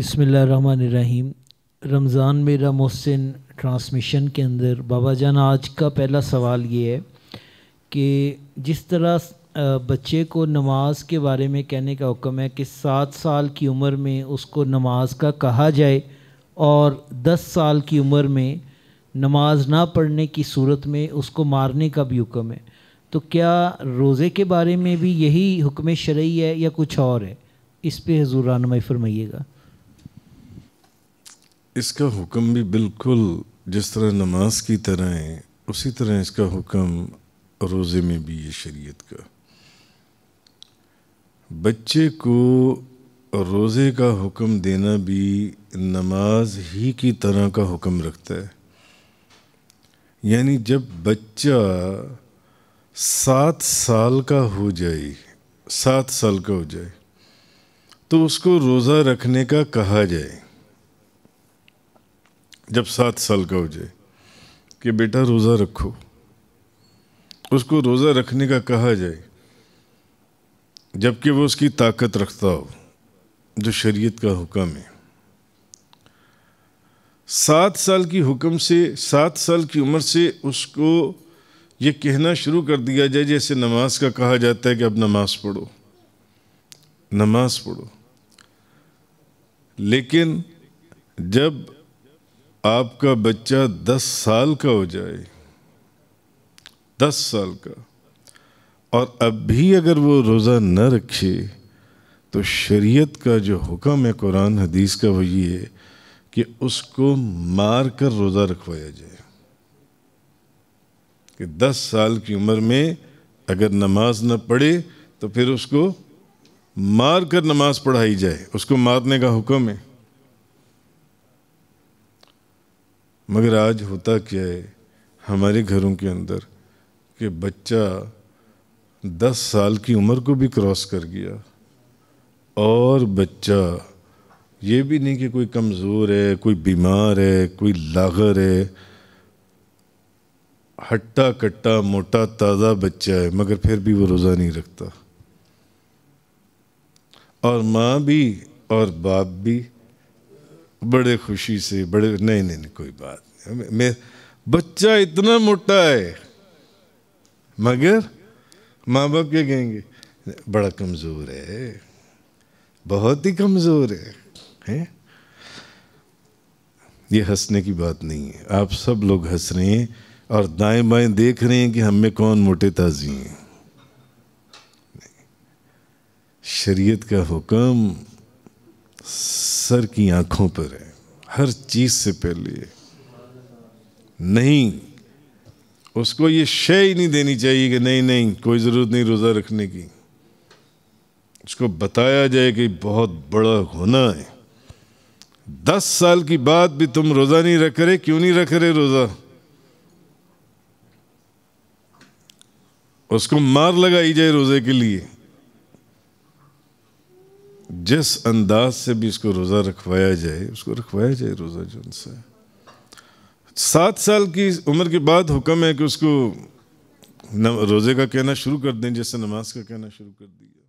बिसमीम रमज़ान मेरा मोहसिन ट्रांसमिशन के अंदर बाबा जान आज का पहला सवाल ये है कि जिस तरह बच्चे को नमाज के बारे में कहने का हुक्म है कि सात साल की उम्र में उसको नमाज का कहा जाए और दस साल की उम्र में नमाज ना पढ़ने की सूरत में उसको मारने का भी हुक्म है तो क्या रोज़े के बारे में भी यही हुक्म शरई है या कुछ और है इस पर हजूर रानमई फरमाइएगा इसका हुक्म भी बिल्कुल जिस तरह नमाज की तरह है उसी तरह इसका हुक्म रोज़े में भी है शरीयत का बच्चे को रोज़े का हुक्म देना भी नमाज ही की तरह का हुक्म रखता है यानी जब बच्चा सात साल का हो जाए सात साल का हो जाए तो उसको रोज़ा रखने का कहा जाए जब सात साल का हो जाए कि बेटा रोज़ा रखो उसको रोज़ा रखने का कहा जाए जबकि वो उसकी ताकत रखता हो जो शरीयत का हुक्म है सात साल की हुक्म से सात साल की उम्र से उसको ये कहना शुरू कर दिया जाए जैसे नमाज का कहा जाता है कि अब नमाज पढ़ो नमाज पढ़ो लेकिन जब आपका बच्चा दस साल का हो जाए दस साल का और अब भी अगर वो रोज़ा न रखे तो शरीयत का जो हुक्म है कुरान हदीस का वो ये है कि उसको मार कर रोज़ा रखवाया जाए कि दस साल की उम्र में अगर नमाज न पढ़े तो फिर उसको मार कर नमाज पढ़ाई जाए उसको मारने का हुक्म है मगर आज होता क्या है हमारे घरों के अंदर कि बच्चा दस साल की उम्र को भी क्रॉस कर गया और बच्चा ये भी नहीं कि कोई कमज़ोर है कोई बीमार है कोई लागर है हट्टा कट्टा मोटा ताज़ा बच्चा है मगर फिर भी वो रोज़ा नहीं रखता और माँ भी और बाप भी बड़े खुशी से बड़े नहीं नहीं, नहीं कोई बात मैं बच्चा इतना मोटा है मगर माँ बाप क्या कहेंगे बड़ा कमज़ोर है बहुत ही कमज़ोर है हैं ये हंसने की बात नहीं है आप सब लोग हंस रहे हैं और दाएं बाएं देख रहे हैं कि हम में कौन मोटे ताजी हैं शरीयत का हुक्म सर की आंखों पर है हर चीज़ से पहले है नहीं उसको ये शय ही नहीं देनी चाहिए कि नहीं नहीं कोई ज़रूरत नहीं रोज़ा रखने की उसको बताया जाए कि बहुत बड़ा होना है दस साल की बात भी तुम रोज़ा नहीं रख रहे क्यों नहीं रख रहे रोज़ा उसको मार लगाई जाए रोज़े के लिए जिस अंदाज से भी इसको रोज़ा रखवाया जाए उसको रखवाया जाए रोज़ा जो उनसे सात साल की उम्र के बाद हुक्म है कि उसको रोज़े का कहना शुरू कर दें जैसे नमाज का कहना शुरू कर दिया